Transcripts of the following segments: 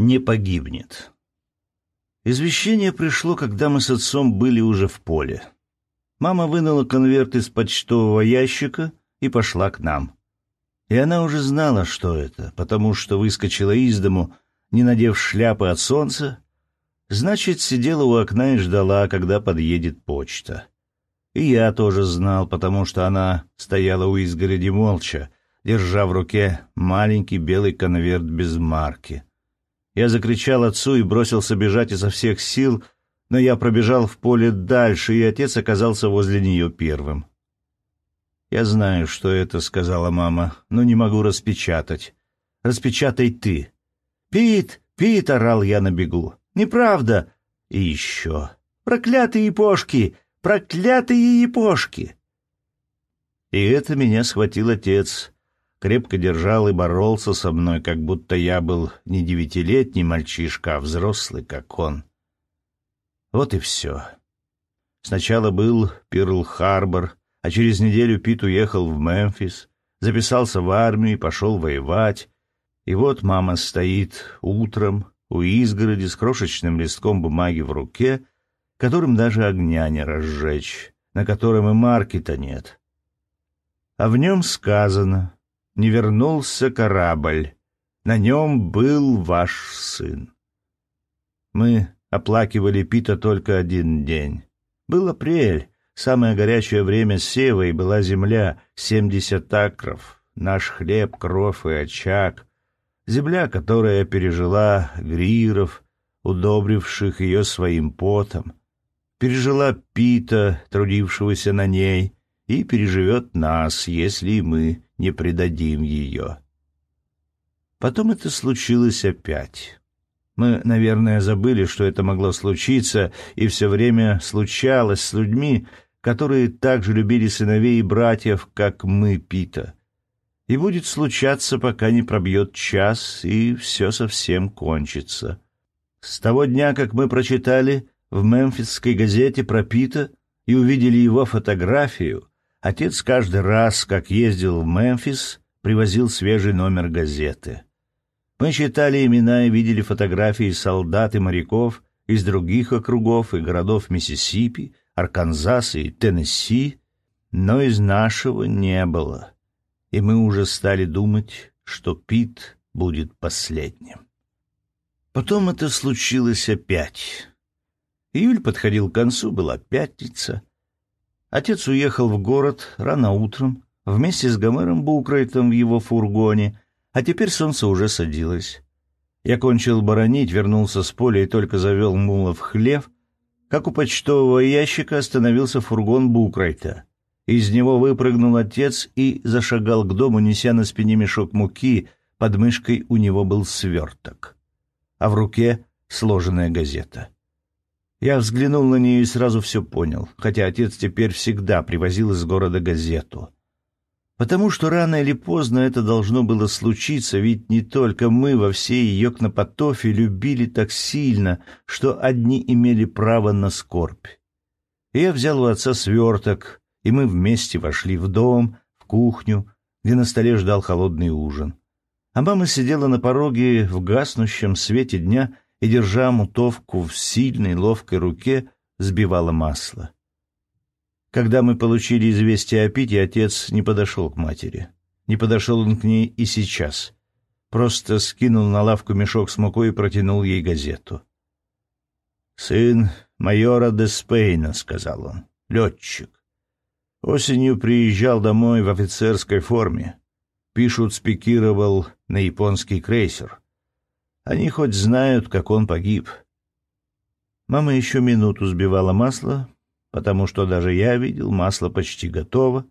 не погибнет. Извещение пришло, когда мы с отцом были уже в поле. Мама вынула конверт из почтового ящика и пошла к нам. И она уже знала, что это, потому что выскочила из дому, не надев шляпы от солнца, значит, сидела у окна и ждала, когда подъедет почта. И я тоже знал, потому что она стояла у изгороди молча, держа в руке маленький белый конверт без марки — я закричал отцу и бросился бежать изо всех сил, но я пробежал в поле дальше, и отец оказался возле нее первым. «Я знаю, что это», — сказала мама, — «но не могу распечатать». «Распечатай ты». «Пит! Пит!» — орал я на бегу. «Неправда!» «И еще!» «Проклятые епошки, Проклятые епошки. И это меня схватил отец крепко держал и боролся со мной, как будто я был не девятилетний мальчишка, а взрослый, как он. Вот и все. Сначала был Пирл-Харбор, а через неделю Пит уехал в Мемфис, записался в армию и пошел воевать. И вот мама стоит утром у изгороди с крошечным листком бумаги в руке, которым даже огня не разжечь, на котором и маркета нет. А в нем сказано не вернулся корабль. На нем был ваш сын. Мы оплакивали Пита только один день. Был апрель, самое горячее время сева, и была земля, семьдесят акров, наш хлеб, кров и очаг. Земля, которая пережила гриров, удобривших ее своим потом, пережила Пита, трудившегося на ней, и переживет нас, если и мы не предадим ее. Потом это случилось опять. Мы, наверное, забыли, что это могло случиться, и все время случалось с людьми, которые так же любили сыновей и братьев, как мы, Пита. И будет случаться, пока не пробьет час, и все совсем кончится. С того дня, как мы прочитали в мемфисской газете про Пита и увидели его фотографию, Отец каждый раз, как ездил в Мемфис, привозил свежий номер газеты. Мы читали имена и видели фотографии солдат и моряков из других округов и городов Миссисипи, Арканзаса и Теннесси, но из нашего не было. И мы уже стали думать, что Пит будет последним. Потом это случилось опять. Июль подходил к концу, была пятница — Отец уехал в город рано утром вместе с Гомером Букрейтом в его фургоне, а теперь солнце уже садилось. Я кончил баранить, вернулся с поля и только завел мула в хлев, как у почтового ящика остановился фургон Букрейта. Из него выпрыгнул отец и зашагал к дому, неся на спине мешок муки, под мышкой у него был сверток, а в руке сложенная газета. Я взглянул на нее и сразу все понял, хотя отец теперь всегда привозил из города газету. Потому что рано или поздно это должно было случиться, ведь не только мы во всей ее Кнопотофе любили так сильно, что одни имели право на скорбь. И я взял у отца сверток, и мы вместе вошли в дом, в кухню, где на столе ждал холодный ужин. А мама сидела на пороге в гаснущем свете дня и, держа мутовку в сильной, ловкой руке, сбивала масло. Когда мы получили известие о Пите, отец не подошел к матери. Не подошел он к ней и сейчас. Просто скинул на лавку мешок с мукой и протянул ей газету. «Сын майора де Спейна, сказал он, — «летчик. Осенью приезжал домой в офицерской форме. Пишут, спикировал на японский крейсер. Они хоть знают, как он погиб. Мама еще минуту сбивала масло, потому что даже я видел, масло почти готово.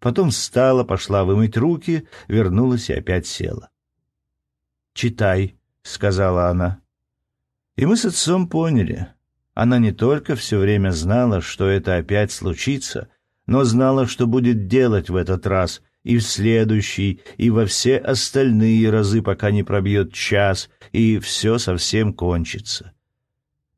Потом встала, пошла вымыть руки, вернулась и опять села. «Читай», — сказала она. И мы с отцом поняли. Она не только все время знала, что это опять случится, но знала, что будет делать в этот раз, и в следующий, и во все остальные разы, пока не пробьет час — и все совсем кончится.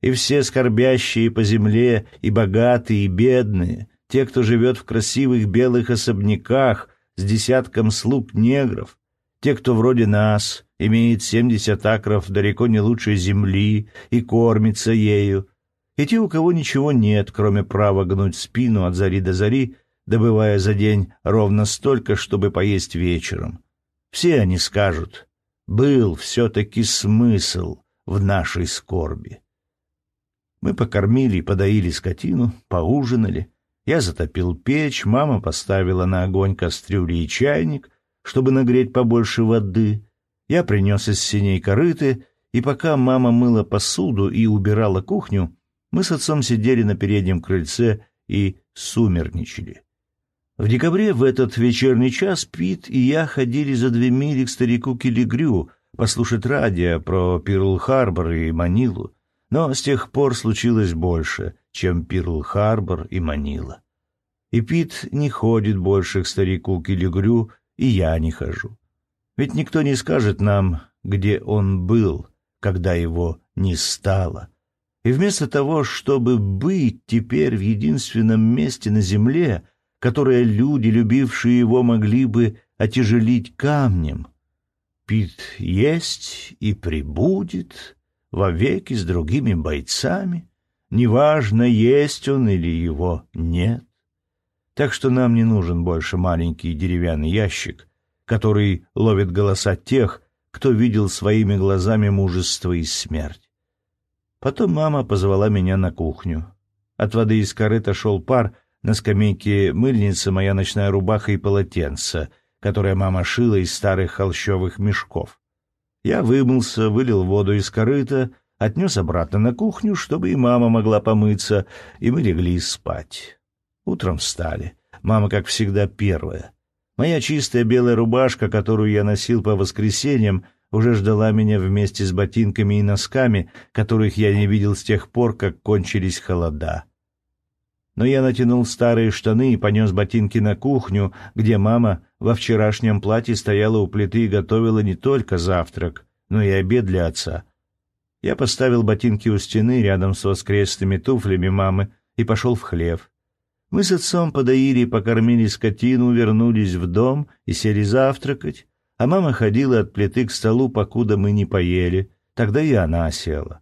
И все скорбящие по земле, и богатые, и бедные, те, кто живет в красивых белых особняках с десятком слуг негров, те, кто вроде нас, имеет семьдесят акров далеко не лучшей земли и кормится ею, и те, у кого ничего нет, кроме права гнуть спину от зари до зари, добывая за день ровно столько, чтобы поесть вечером. Все они скажут — был все-таки смысл в нашей скорби. Мы покормили и подоили скотину, поужинали. Я затопил печь, мама поставила на огонь кастрюли и чайник, чтобы нагреть побольше воды. Я принес из синей корыты, и пока мама мыла посуду и убирала кухню, мы с отцом сидели на переднем крыльце и сумерничали. В декабре в этот вечерний час Пит и я ходили за две мили к старику Килигрю послушать радио про пирл харбор и Манилу. Но с тех пор случилось больше, чем пирл харбор и Манила. И Пит не ходит больше к старику Килигрю, и я не хожу. Ведь никто не скажет нам, где он был, когда его не стало. И вместо того, чтобы быть теперь в единственном месте на земле — которое люди, любившие его, могли бы отяжелить камнем. Пит есть и прибудет вовеки с другими бойцами, неважно, есть он или его нет. Так что нам не нужен больше маленький деревянный ящик, который ловит голоса тех, кто видел своими глазами мужество и смерть. Потом мама позвала меня на кухню. От воды из корыта шел пар, на скамейке мыльница, моя ночная рубаха и полотенце, которое мама шила из старых холщовых мешков. Я вымылся, вылил воду из корыта, отнес обратно на кухню, чтобы и мама могла помыться, и мы легли спать. Утром встали. Мама, как всегда, первая. Моя чистая белая рубашка, которую я носил по воскресеньям, уже ждала меня вместе с ботинками и носками, которых я не видел с тех пор, как кончились холода но я натянул старые штаны и понес ботинки на кухню, где мама во вчерашнем платье стояла у плиты и готовила не только завтрак, но и обед для отца. Я поставил ботинки у стены рядом с воскресными туфлями мамы и пошел в хлев. Мы с отцом подоили и покормили скотину, вернулись в дом и сели завтракать, а мама ходила от плиты к столу, покуда мы не поели. Тогда и она села.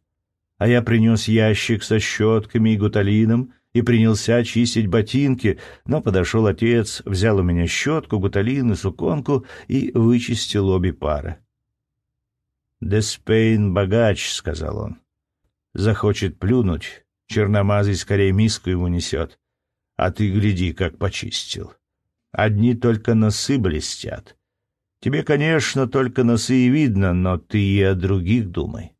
А я принес ящик со щетками и гуталином — и принялся чистить ботинки, но подошел отец, взял у меня щетку, гуталин суконку и вычистил обе пары. «Деспейн богач», — сказал он. «Захочет плюнуть, черномазый скорее миску ему несет. А ты гляди, как почистил. Одни только носы блестят. Тебе, конечно, только носы и видно, но ты и о других думай».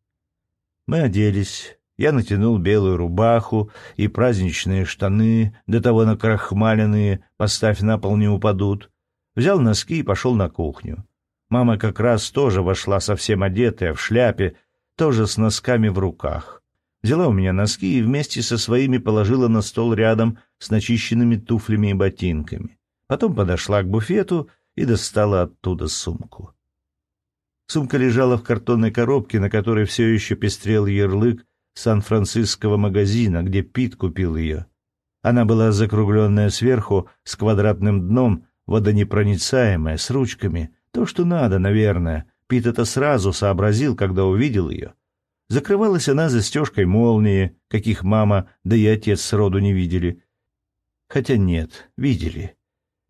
Мы оделись, я натянул белую рубаху и праздничные штаны, до того накрахмаленные, поставь на пол не упадут. Взял носки и пошел на кухню. Мама как раз тоже вошла совсем одетая, в шляпе, тоже с носками в руках. Взяла у меня носки и вместе со своими положила на стол рядом с начищенными туфлями и ботинками. Потом подошла к буфету и достала оттуда сумку. Сумка лежала в картонной коробке, на которой все еще пестрел ярлык сан-франциского магазина, где Пит купил ее. Она была закругленная сверху, с квадратным дном, водонепроницаемая, с ручками. То, что надо, наверное. Пит это сразу сообразил, когда увидел ее. Закрывалась она застежкой молнии, каких мама, да и отец сроду не видели. Хотя нет, видели.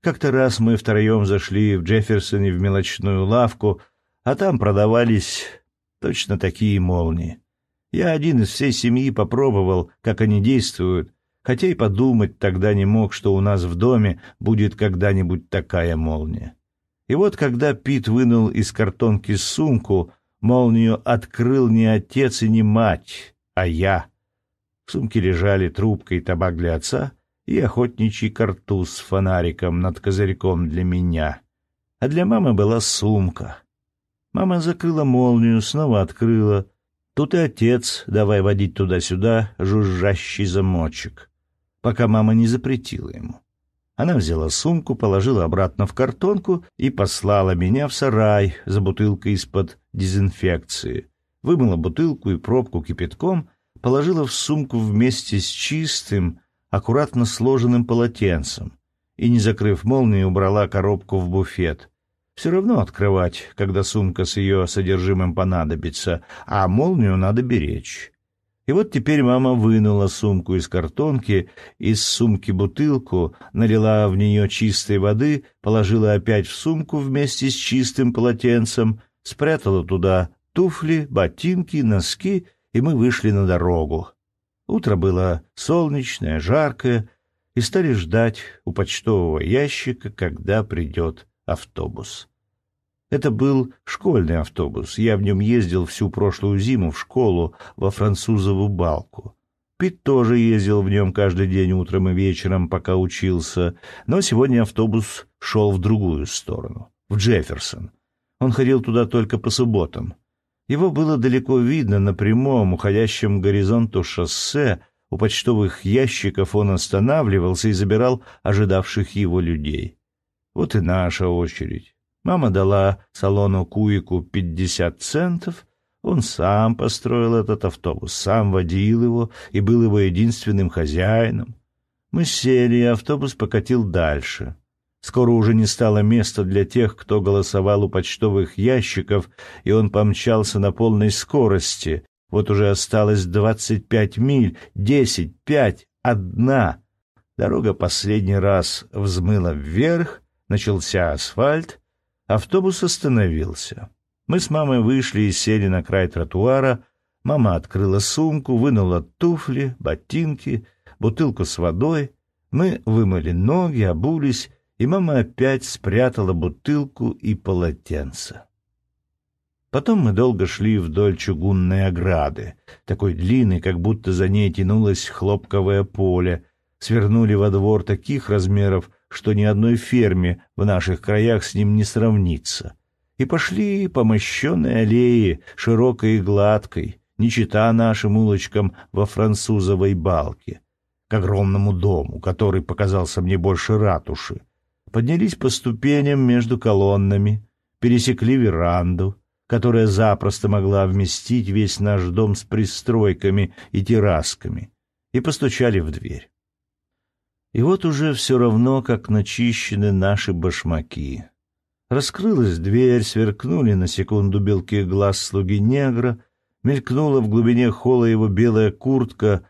Как-то раз мы втроем зашли в Джефферсоне в мелочную лавку, а там продавались точно такие молнии. Я один из всей семьи попробовал, как они действуют, хотя и подумать тогда не мог, что у нас в доме будет когда-нибудь такая молния. И вот когда Пит вынул из картонки сумку, молнию открыл не отец и не мать, а я. В сумке лежали трубка и табак для отца и охотничий картуз с фонариком над козырьком для меня. А для мамы была сумка. Мама закрыла молнию, снова открыла — Тут и отец, давай водить туда-сюда жужжащий замочек, пока мама не запретила ему. Она взяла сумку, положила обратно в картонку и послала меня в сарай за бутылкой из-под дезинфекции. Вымыла бутылку и пробку кипятком, положила в сумку вместе с чистым, аккуратно сложенным полотенцем и, не закрыв молнии, убрала коробку в буфет все равно открывать, когда сумка с ее содержимым понадобится, а молнию надо беречь. И вот теперь мама вынула сумку из картонки, из сумки бутылку, налила в нее чистой воды, положила опять в сумку вместе с чистым полотенцем, спрятала туда туфли, ботинки, носки, и мы вышли на дорогу. Утро было солнечное, жаркое, и стали ждать у почтового ящика, когда придет автобус. Это был школьный автобус. Я в нем ездил всю прошлую зиму в школу во Французову балку. Пит тоже ездил в нем каждый день утром и вечером, пока учился, но сегодня автобус шел в другую сторону, в Джефферсон. Он ходил туда только по субботам. Его было далеко видно на прямом, уходящем горизонту шоссе, у почтовых ящиков он останавливался и забирал ожидавших его людей. Вот и наша очередь. Мама дала салону Куику 50 центов, он сам построил этот автобус, сам водил его и был его единственным хозяином. Мы сели, и автобус покатил дальше. Скоро уже не стало места для тех, кто голосовал у почтовых ящиков, и он помчался на полной скорости. Вот уже осталось двадцать пять миль, десять, пять, одна. Дорога последний раз взмыла вверх, начался асфальт, автобус остановился. Мы с мамой вышли и сели на край тротуара. Мама открыла сумку, вынула туфли, ботинки, бутылку с водой. Мы вымыли ноги, обулись, и мама опять спрятала бутылку и полотенце. Потом мы долго шли вдоль чугунной ограды, такой длинной, как будто за ней тянулось хлопковое поле, свернули во двор таких размеров, что ни одной ферме в наших краях с ним не сравнится. И пошли по мощенной аллее, широкой и гладкой, не чита нашим улочкам во французовой балке, к огромному дому, который показался мне больше ратуши. Поднялись по ступеням между колоннами, пересекли веранду, которая запросто могла вместить весь наш дом с пристройками и террасками, и постучали в дверь. И вот уже все равно, как начищены наши башмаки. Раскрылась дверь, сверкнули на секунду белки глаз слуги негра, мелькнула в глубине холла его белая куртка.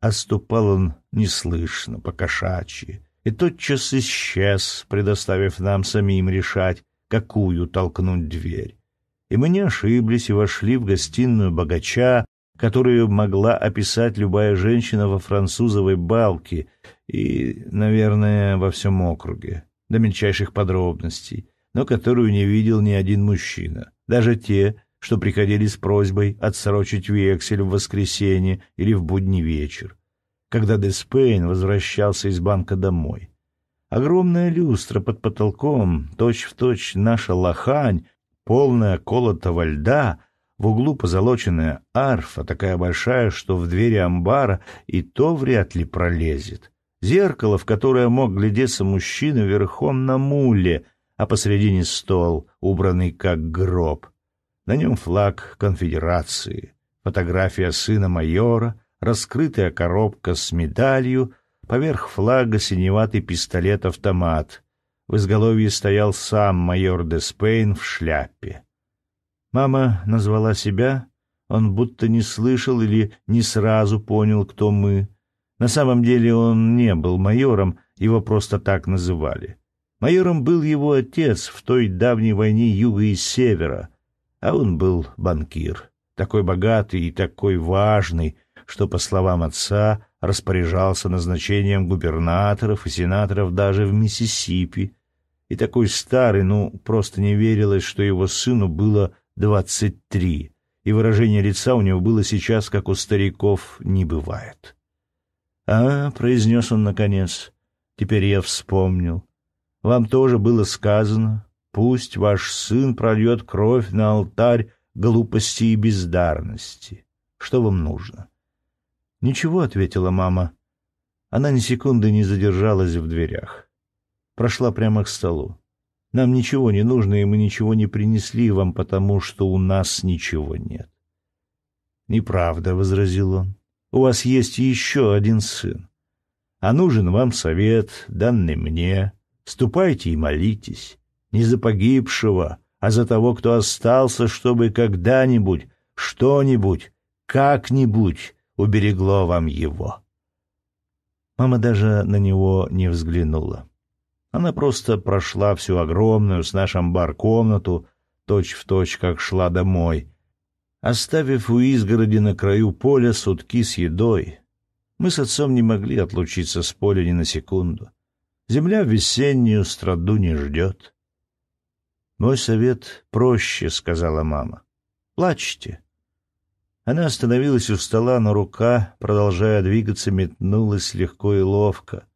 Оступал он неслышно, покошачьи, и тотчас исчез, предоставив нам самим решать, какую толкнуть дверь. И мы не ошиблись и вошли в гостиную богача, которую могла описать любая женщина во французовой балке — и, наверное, во всем округе, до мельчайших подробностей, но которую не видел ни один мужчина, даже те, что приходили с просьбой отсрочить вексель в воскресенье или в будний вечер, когда Деспейн возвращался из банка домой. Огромная люстра под потолком, точь-в-точь точь наша лохань, полная колотого льда, в углу позолоченная арфа, такая большая, что в двери амбара и то вряд ли пролезет. Зеркало, в которое мог глядеться мужчина верхом на муле, а посредине стол, убранный как гроб. На нем флаг конфедерации, фотография сына майора, раскрытая коробка с медалью, поверх флага синеватый пистолет-автомат. В изголовье стоял сам майор Деспейн в шляпе. Мама назвала себя, он будто не слышал или не сразу понял, кто мы — на самом деле он не был майором, его просто так называли. Майором был его отец в той давней войне юга и севера, а он был банкир, такой богатый и такой важный, что, по словам отца, распоряжался назначением губернаторов и сенаторов даже в Миссисипи. И такой старый, ну, просто не верилось, что его сыну было двадцать три, и выражение лица у него было сейчас, как у стариков, не бывает. «А», — произнес он наконец, — «теперь я вспомнил. Вам тоже было сказано, пусть ваш сын прольет кровь на алтарь глупости и бездарности. Что вам нужно?» «Ничего», — ответила мама. Она ни секунды не задержалась в дверях. Прошла прямо к столу. «Нам ничего не нужно, и мы ничего не принесли вам, потому что у нас ничего нет». «Неправда», — возразил он у вас есть еще один сын. А нужен вам совет, данный мне. Ступайте и молитесь. Не за погибшего, а за того, кто остался, чтобы когда-нибудь, что-нибудь, как-нибудь уберегло вам его. Мама даже на него не взглянула. Она просто прошла всю огромную с нашим бар-комнату, точь в точь, как шла домой, Оставив у изгороди на краю поля сутки с едой, мы с отцом не могли отлучиться с поля ни на секунду. Земля весеннюю страду не ждет. «Мой совет проще», — сказала мама. «Плачьте». Она остановилась у стола, но рука, продолжая двигаться, метнулась легко и ловко.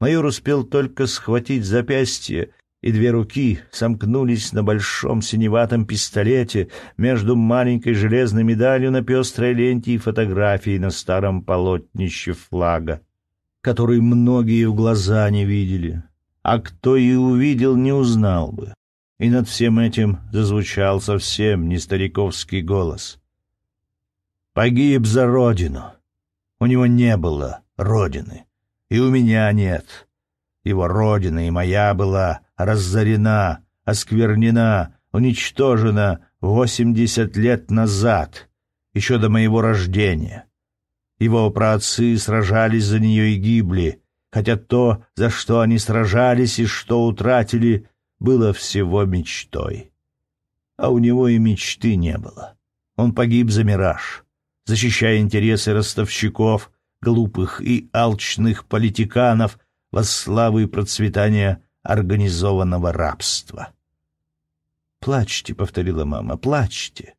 Майор успел только схватить запястье, и две руки сомкнулись на большом синеватом пистолете между маленькой железной медалью на пестрой ленте и фотографией на старом полотнище флага, который многие в глаза не видели, а кто и увидел, не узнал бы. И над всем этим зазвучал совсем не стариковский голос. «Погиб за родину! У него не было родины, и у меня нет!» Его родина и моя была разорена, осквернена, уничтожена восемьдесят лет назад, еще до моего рождения. Его праотцы сражались за нее и гибли, хотя то, за что они сражались и что утратили, было всего мечтой. А у него и мечты не было. Он погиб за мираж, защищая интересы ростовщиков, глупых и алчных политиканов — во славу и процветание организованного рабства. «Плачьте», — повторила мама, — «плачьте».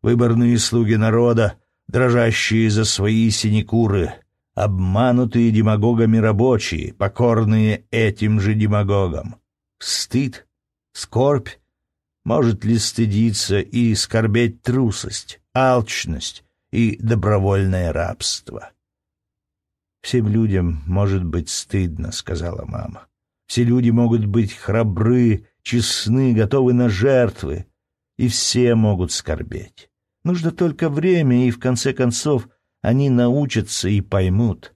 Выборные слуги народа, дрожащие за свои синекуры, обманутые демагогами рабочие, покорные этим же демагогам. Стыд, скорбь, может ли стыдиться и скорбеть трусость, алчность и добровольное рабство? «Всем людям может быть стыдно», — сказала мама. «Все люди могут быть храбры, честны, готовы на жертвы, и все могут скорбеть. Нужно только время, и в конце концов они научатся и поймут.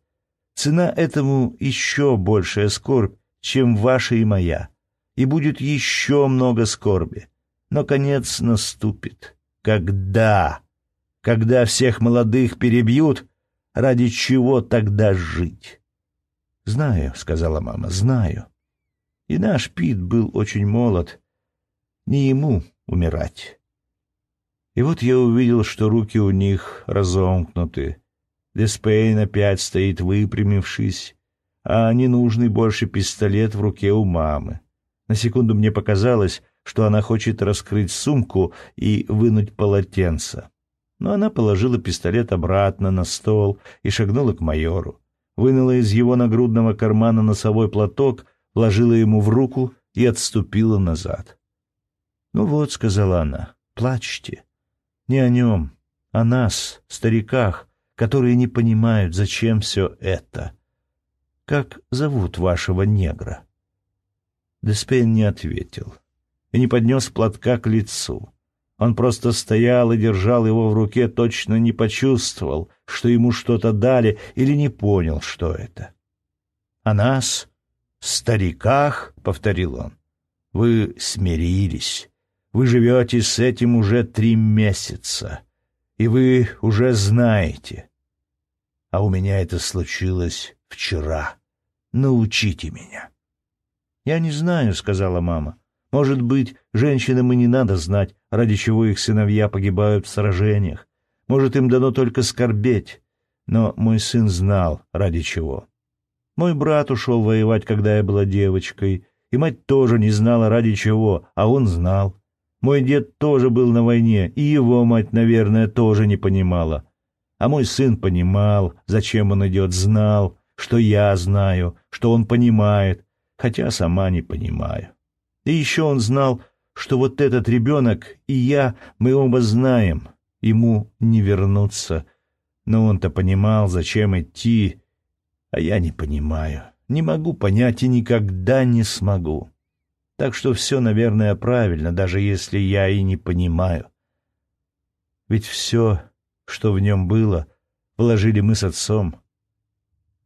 Цена этому еще большая скорбь, чем ваша и моя, и будет еще много скорби. Но конец наступит. Когда? Когда всех молодых перебьют — Ради чего тогда жить? — Знаю, — сказала мама, — знаю. И наш Пит был очень молод. Не ему умирать. И вот я увидел, что руки у них разомкнуты. Деспейн опять стоит выпрямившись, а ненужный больше пистолет в руке у мамы. На секунду мне показалось, что она хочет раскрыть сумку и вынуть полотенце но она положила пистолет обратно на стол и шагнула к майору. Вынула из его нагрудного кармана носовой платок, вложила ему в руку и отступила назад. «Ну вот», — сказала она, — «плачьте. Не о нем, о нас, стариках, которые не понимают, зачем все это. Как зовут вашего негра?» Деспен не ответил и не поднес платка к лицу. Он просто стоял и держал его в руке, точно не почувствовал, что ему что-то дали, или не понял, что это. «О нас, стариках», — повторил он, — «вы смирились, вы живете с этим уже три месяца, и вы уже знаете. А у меня это случилось вчера. Научите меня». «Я не знаю», — сказала мама. «Может быть, женщинам и не надо знать, ради чего их сыновья погибают в сражениях. Может, им дано только скорбеть, но мой сын знал, ради чего. Мой брат ушел воевать, когда я была девочкой, и мать тоже не знала, ради чего, а он знал. Мой дед тоже был на войне, и его мать, наверное, тоже не понимала. А мой сын понимал, зачем он идет, знал, что я знаю, что он понимает, хотя сама не понимаю. И еще он знал, что вот этот ребенок и я, мы оба знаем, ему не вернуться. Но он-то понимал, зачем идти, а я не понимаю, не могу понять и никогда не смогу. Так что все, наверное, правильно, даже если я и не понимаю. Ведь все, что в нем было, положили мы с отцом.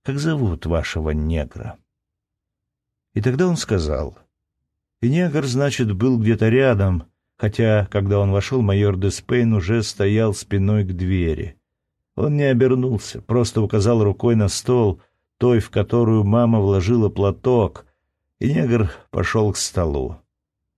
Как зовут вашего негра? И тогда он сказал — и негр, значит, был где-то рядом, хотя, когда он вошел, майор Деспейн уже стоял спиной к двери. Он не обернулся, просто указал рукой на стол, той, в которую мама вложила платок, и негр пошел к столу.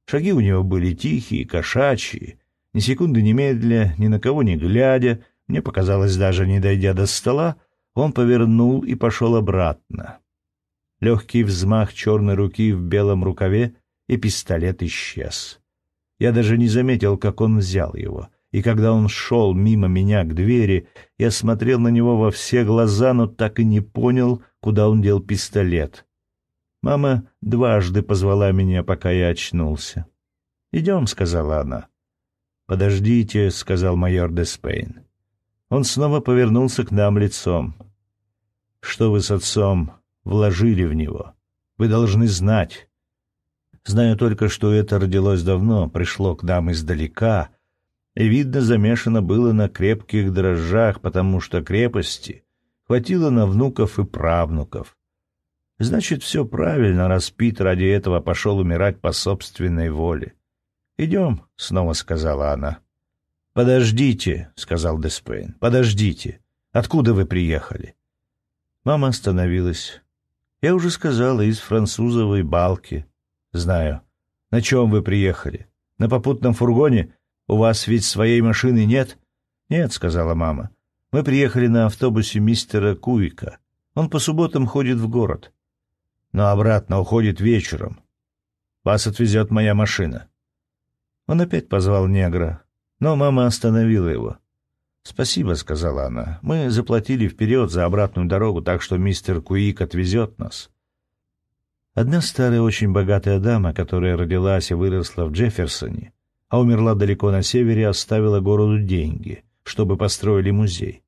Шаги у него были тихие, кошачьи, ни секунды ни медля, ни на кого не глядя, мне показалось, даже не дойдя до стола, он повернул и пошел обратно. Легкий взмах черной руки в белом рукаве и пистолет исчез. Я даже не заметил, как он взял его, и когда он шел мимо меня к двери, я смотрел на него во все глаза, но так и не понял, куда он дел пистолет. Мама дважды позвала меня, пока я очнулся. «Идем», — сказала она. «Подождите», — сказал майор Деспейн. Он снова повернулся к нам лицом. «Что вы с отцом вложили в него? Вы должны знать». Знаю только, что это родилось давно, пришло к нам издалека, и, видно, замешано было на крепких дрожжах, потому что крепости хватило на внуков и правнуков. Значит, все правильно, раз Пит ради этого пошел умирать по собственной воле. «Идем», — снова сказала она. «Подождите», — сказал Деспейн, — «подождите. Откуда вы приехали?» Мама остановилась. «Я уже сказала, из французовой балки», «Знаю. На чем вы приехали? На попутном фургоне? У вас ведь своей машины нет?» «Нет», — сказала мама. «Мы приехали на автобусе мистера Куика. Он по субботам ходит в город. Но обратно уходит вечером. Вас отвезет моя машина». Он опять позвал негра, но мама остановила его. «Спасибо», — сказала она. «Мы заплатили вперед за обратную дорогу, так что мистер Куик отвезет нас». Одна старая очень богатая дама, которая родилась и выросла в Джефферсоне, а умерла далеко на севере, оставила городу деньги, чтобы построили музей.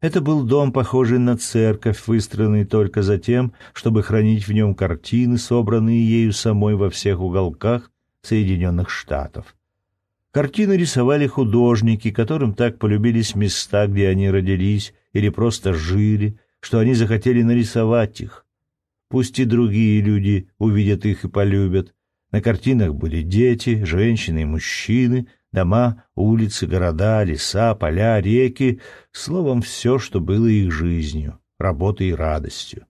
Это был дом, похожий на церковь, выстроенный только за тем, чтобы хранить в нем картины, собранные ею самой во всех уголках Соединенных Штатов. Картины рисовали художники, которым так полюбились места, где они родились или просто жили, что они захотели нарисовать их. Пусть и другие люди увидят их и полюбят. На картинах были дети, женщины и мужчины, дома, улицы, города, леса, поля, реки, словом, все, что было их жизнью, работой и радостью.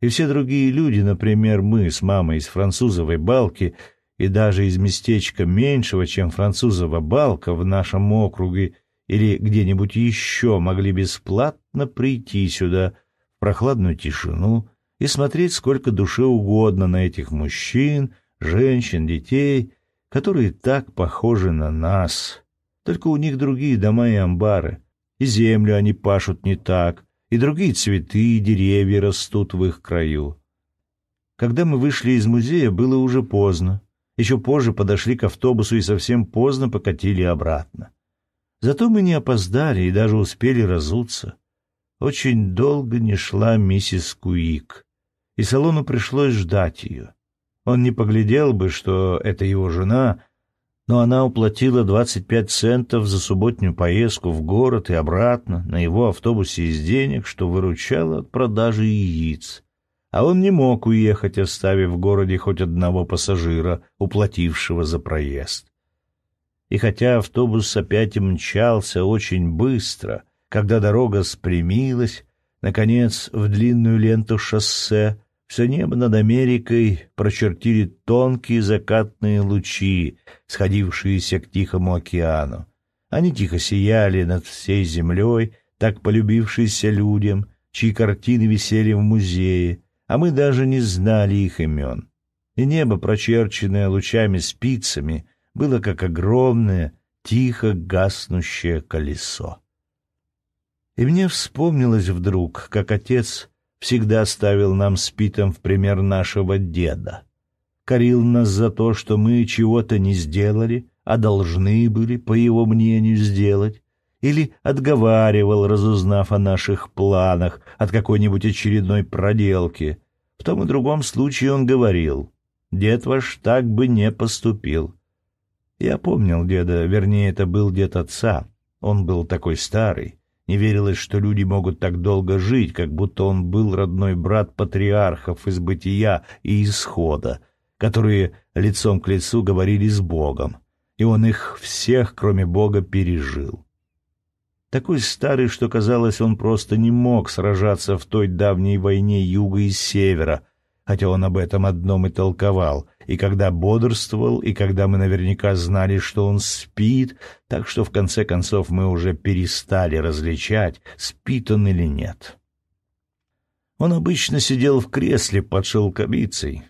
И все другие люди, например, мы с мамой из французовой балки и даже из местечка меньшего, чем французова балка в нашем округе или где-нибудь еще, могли бесплатно прийти сюда, в прохладную тишину, и смотреть сколько души угодно на этих мужчин, женщин, детей, которые так похожи на нас. Только у них другие дома и амбары, и землю они пашут не так, и другие цветы и деревья растут в их краю. Когда мы вышли из музея, было уже поздно. Еще позже подошли к автобусу и совсем поздно покатили обратно. Зато мы не опоздали и даже успели разуться. Очень долго не шла миссис Куик и салону пришлось ждать ее. Он не поглядел бы, что это его жена, но она уплатила 25 центов за субботнюю поездку в город и обратно на его автобусе из денег, что выручало от продажи яиц. А он не мог уехать, оставив в городе хоть одного пассажира, уплатившего за проезд. И хотя автобус опять мчался очень быстро, когда дорога спрямилась, наконец, в длинную ленту шоссе, все небо над Америкой прочертили тонкие закатные лучи, сходившиеся к Тихому океану. Они тихо сияли над всей землей, так полюбившейся людям, чьи картины висели в музее, а мы даже не знали их имен. И небо, прочерченное лучами спицами, было как огромное, тихо гаснущее колесо. И мне вспомнилось вдруг, как отец всегда ставил нам с Питом в пример нашего деда. Корил нас за то, что мы чего-то не сделали, а должны были, по его мнению, сделать, или отговаривал, разузнав о наших планах, от какой-нибудь очередной проделки. В том и другом случае он говорил, «Дед ваш так бы не поступил». Я помнил деда, вернее, это был дед отца, он был такой старый, не верилось, что люди могут так долго жить, как будто он был родной брат патриархов из бытия и исхода, которые лицом к лицу говорили с Богом, и он их всех, кроме Бога, пережил. Такой старый, что, казалось, он просто не мог сражаться в той давней войне юга и севера, хотя он об этом одном и толковал, и когда бодрствовал, и когда мы наверняка знали, что он спит, так что в конце концов мы уже перестали различать, спит он или нет. Он обычно сидел в кресле под шелковицей,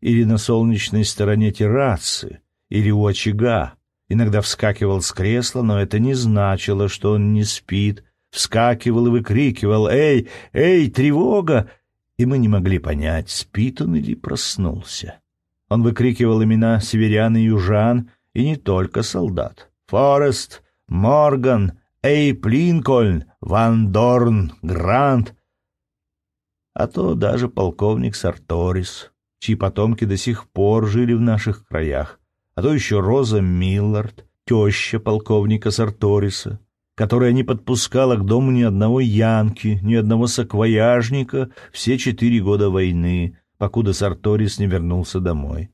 или на солнечной стороне террасы, или у очага, иногда вскакивал с кресла, но это не значило, что он не спит, вскакивал и выкрикивал «Эй, эй, тревога!» и мы не могли понять, спит он или проснулся. Он выкрикивал имена северян и южан, и не только солдат. «Форест», «Морган», «Эйп Линкольн», «Ван Дорн», «Грант», а то даже полковник Сарторис, чьи потомки до сих пор жили в наших краях, а то еще Роза Миллард, теща полковника Сарториса, которая не подпускала к дому ни одного янки, ни одного саквояжника все четыре года войны, покуда Сарторис не вернулся домой.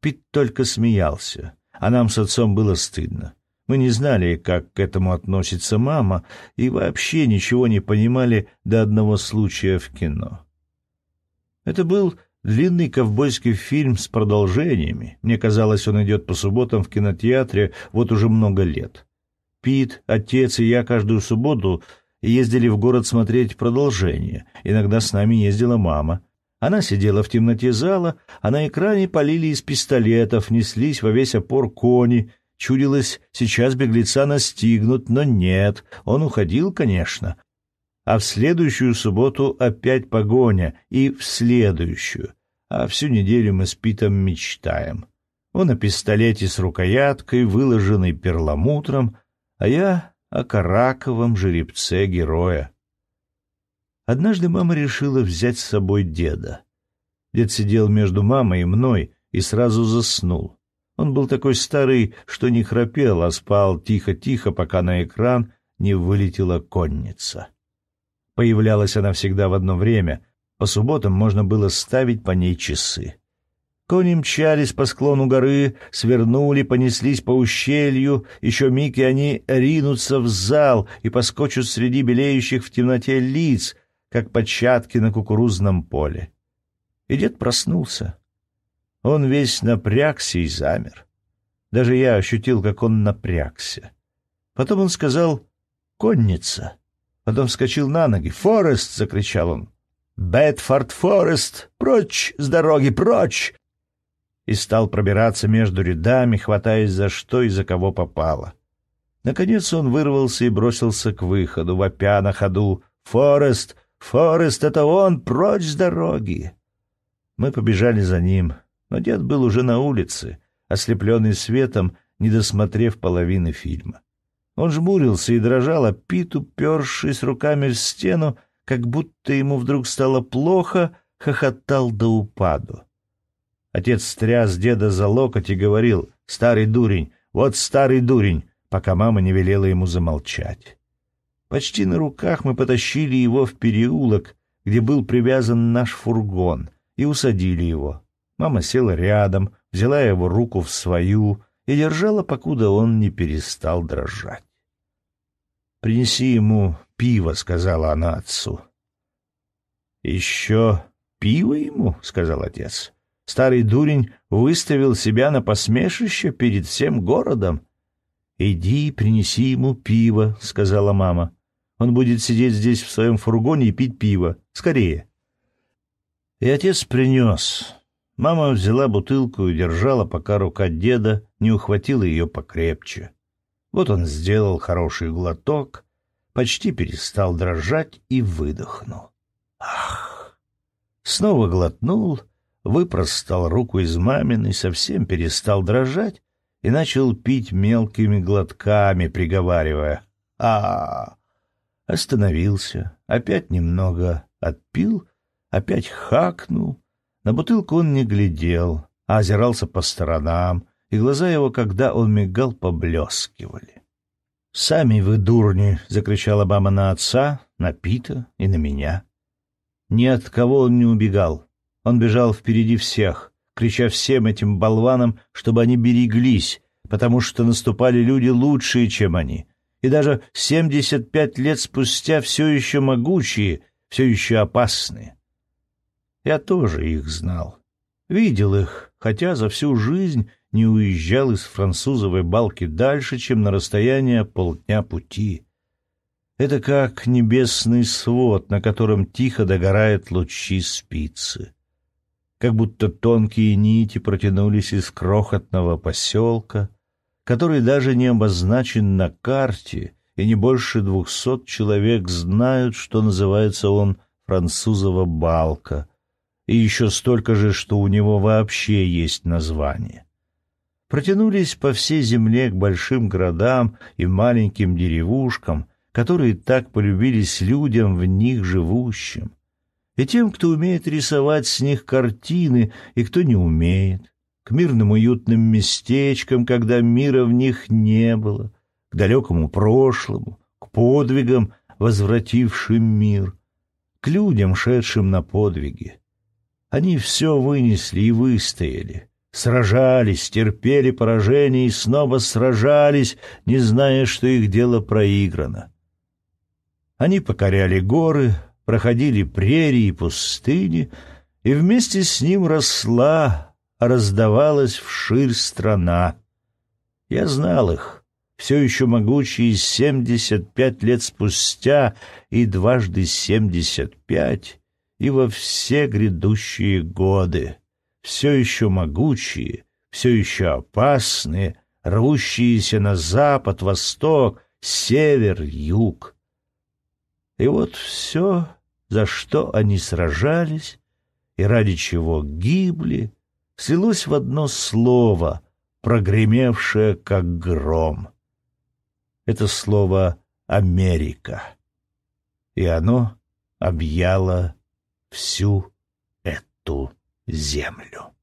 Пит только смеялся, а нам с отцом было стыдно. Мы не знали, как к этому относится мама, и вообще ничего не понимали до одного случая в кино. Это был длинный ковбойский фильм с продолжениями. Мне казалось, он идет по субботам в кинотеатре вот уже много лет. — Пит, отец и я каждую субботу ездили в город смотреть продолжение. Иногда с нами ездила мама. Она сидела в темноте зала, а на экране полили из пистолетов, неслись во весь опор кони. Чудилось, сейчас беглеца настигнут, но нет, он уходил, конечно. А в следующую субботу опять погоня, и в следующую. А всю неделю мы с Питом мечтаем. Он на пистолете с рукояткой, выложенный перламутром — а я о караковом жеребце героя. Однажды мама решила взять с собой деда. Дед сидел между мамой и мной и сразу заснул. Он был такой старый, что не храпел, а спал тихо-тихо, пока на экран не вылетела конница. Появлялась она всегда в одно время. По субботам можно было ставить по ней часы. Кони мчались по склону горы, свернули, понеслись по ущелью, еще миг и они ринутся в зал и поскочут среди белеющих в темноте лиц, как початки на кукурузном поле. И дед проснулся. Он весь напрягся и замер. Даже я ощутил, как он напрягся. Потом он сказал «Конница». Потом вскочил на ноги. «Форест!» — закричал он. «Бетфорд Форест! Прочь с дороги, прочь! и стал пробираться между рядами, хватаясь за что и за кого попало. Наконец он вырвался и бросился к выходу, вопя на ходу. «Форест! Форест! Это он! Прочь с дороги!» Мы побежали за ним, но дед был уже на улице, ослепленный светом, не досмотрев половины фильма. Он жмурился и дрожал, а Пит, упершись руками в стену, как будто ему вдруг стало плохо, хохотал до упаду. Отец стряс деда за локоть и говорил «Старый дурень! Вот старый дурень!» пока мама не велела ему замолчать. Почти на руках мы потащили его в переулок, где был привязан наш фургон, и усадили его. Мама села рядом, взяла его руку в свою и держала, покуда он не перестал дрожать. «Принеси ему пиво», — сказала она отцу. «Еще пиво ему?» — сказал отец. Старый дурень выставил себя на посмешище перед всем городом. «Иди, принеси ему пиво», — сказала мама. «Он будет сидеть здесь в своем фургоне и пить пиво. Скорее». И отец принес. Мама взяла бутылку и держала, пока рука деда не ухватила ее покрепче. Вот он сделал хороший глоток, почти перестал дрожать и выдохнул. Ах! Снова глотнул — выпростал руку из маминой, совсем перестал дрожать и начал пить мелкими глотками, приговаривая а, -а, -а Остановился, опять немного отпил, опять хакнул. На бутылку он не глядел, а озирался по сторонам, и глаза его, когда он мигал, поблескивали. «Сами вы дурни!» — закричала мама на отца, на Пита и на меня. Ни от кого он не убегал. Он бежал впереди всех, крича всем этим болванам, чтобы они береглись, потому что наступали люди лучшие, чем они. И даже 75 лет спустя все еще могучие, все еще опасные. Я тоже их знал. Видел их, хотя за всю жизнь не уезжал из французовой балки дальше, чем на расстояние полдня пути. Это как небесный свод, на котором тихо догорают лучи спицы как будто тонкие нити протянулись из крохотного поселка, который даже не обозначен на карте, и не больше двухсот человек знают, что называется он французова балка, и еще столько же, что у него вообще есть название. Протянулись по всей земле к большим городам и маленьким деревушкам, которые так полюбились людям в них живущим и тем, кто умеет рисовать с них картины, и кто не умеет, к мирным уютным местечкам, когда мира в них не было, к далекому прошлому, к подвигам, возвратившим мир, к людям, шедшим на подвиги. Они все вынесли и выстояли, сражались, терпели поражение и снова сражались, не зная, что их дело проиграно. Они покоряли горы, проходили прерии и пустыни, и вместе с ним росла, раздавалась вширь страна. Я знал их, все еще могучие семьдесят пять лет спустя и дважды семьдесят пять, и во все грядущие годы, все еще могучие, все еще опасные, рвущиеся на запад, восток, север, юг. И вот все за что они сражались и ради чего гибли, слилось в одно слово, прогремевшее как гром. Это слово «Америка». И оно объяло всю эту землю.